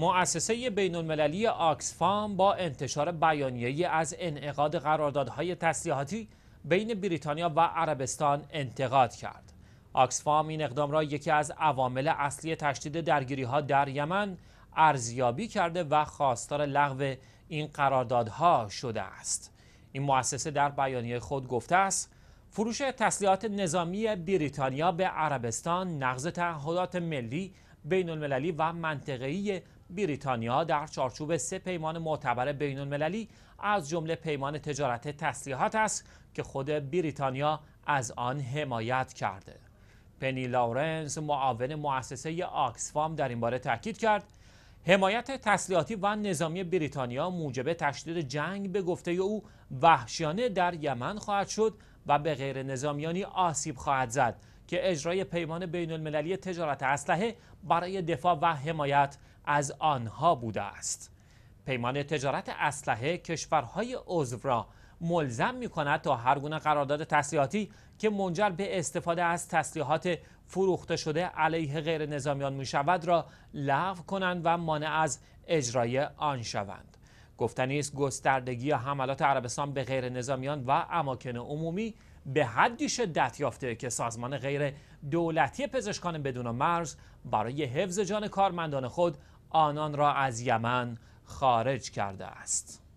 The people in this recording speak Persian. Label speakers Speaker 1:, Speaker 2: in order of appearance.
Speaker 1: مؤسسه بین المللی آکسفام با انتشار بیانیه از انعقاد قراردادهای تسلیحاتی بین بریتانیا و عربستان انتقاد کرد. آکسفام این اقدام را یکی از عوامل اصلی تشدید درگیری ها در یمن ارزیابی کرده و خواستار لغو این قراردادها شده است. این مؤسسه در بیانیه خود گفته است فروش تسلیحات نظامی بریتانیا به عربستان نقض تعهدات ملی بین المللی و منطقه‌ای بریتانیا در چارچوب سه پیمان معتبر بین المللی از جمله پیمان تجارت تسلیحات است که خود بریتانیا از آن حمایت کرده. پنی لارنس معاون مؤسسه آکسفام در این باره تاکید کرد حمایت تسلیحاتی و نظامی بریتانیا موجب تشدید جنگ به گفته او وحشیانه در یمن خواهد شد و به غیر نظامیانی آسیب خواهد زد که اجرای پیمان بین المللی تجارت اسلحه برای دفاع و حمایت از آنها بوده است. پیمان تجارت اسلحه کشورهای عضو را ملزم می کند تا هر گونه قرارداد تسلیحاتی که منجر به استفاده از تسلیحات فروخته شده علیه غیر نظامیان می شود را لغو کنند و مانع از اجرای آن شوند. گفتنی است گستردگی حملات عربستان به غیر نظامیان و اماکن عمومی به حدی شدت یافته که سازمان غیر دولتی پزشکان بدون مرز برای حفظ جان کارمندان خود آنان را از یمن خارج کرده است.